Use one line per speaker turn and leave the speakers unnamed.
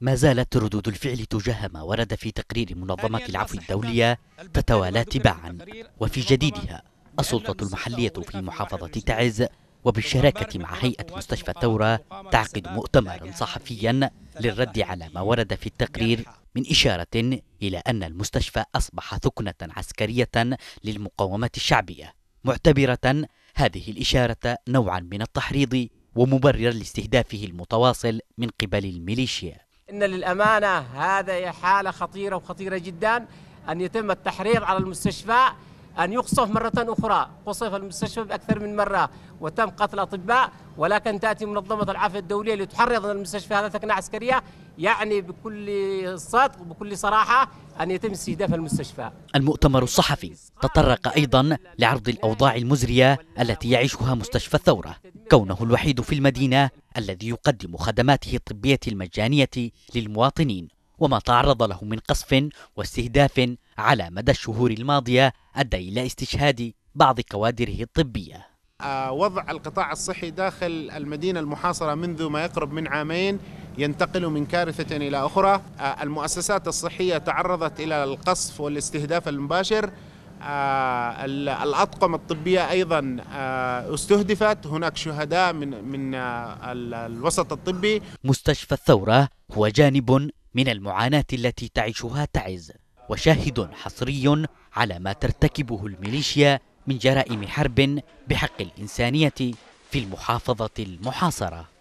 ما زالت ردود الفعل تجاه ما ورد في تقرير منظمة العفو الدولية تتوالى تباعا وفي جديدها السلطة المحلية في محافظة تعز وبالشراكة مع هيئة مستشفى الثورة تعقد مؤتمرا صحفيا للرد على ما ورد في التقرير من إشارة إلى أن المستشفى أصبح ثكنة عسكرية للمقاومة الشعبية معتبرة هذه الإشارة نوعا من التحريض ومبررا لاستهدافه المتواصل من قبل الميليشيا
إن للأمانة هذا حالة خطيرة وخطيرة جدا أن يتم التحريض على المستشفى أن يقصف مرة أخرى قصف المستشفى بأكثر من مرة وتم قتل أطباء ولكن تأتي منظمة العافية الدولية لتحرض المستشفى هذا ثكنة عسكرية يعني بكل صدق وبكل صراحة أن يتم استهداف المستشفى
المؤتمر الصحفي تطرق أيضا لعرض الأوضاع المزرية التي يعيشها مستشفى الثورة كونه الوحيد في المدينة الذي يقدم خدماته الطبية المجانية للمواطنين وما تعرض له من قصف واستهداف على مدى الشهور الماضية أدى إلى استشهاد بعض كوادره الطبية
آه، وضع القطاع الصحي داخل المدينة المحاصرة منذ ما يقرب من عامين ينتقل من كارثة إلى أخرى آه، المؤسسات الصحية تعرضت إلى القصف والاستهداف المباشر آه، الأطقم الطبية أيضا استهدفت
هناك شهداء من, من الوسط الطبي مستشفى الثورة هو جانب من المعاناة التي تعيشها تعز وشاهد حصري على ما ترتكبه الميليشيا من جرائم حرب بحق الإنسانية في المحافظة المحاصرة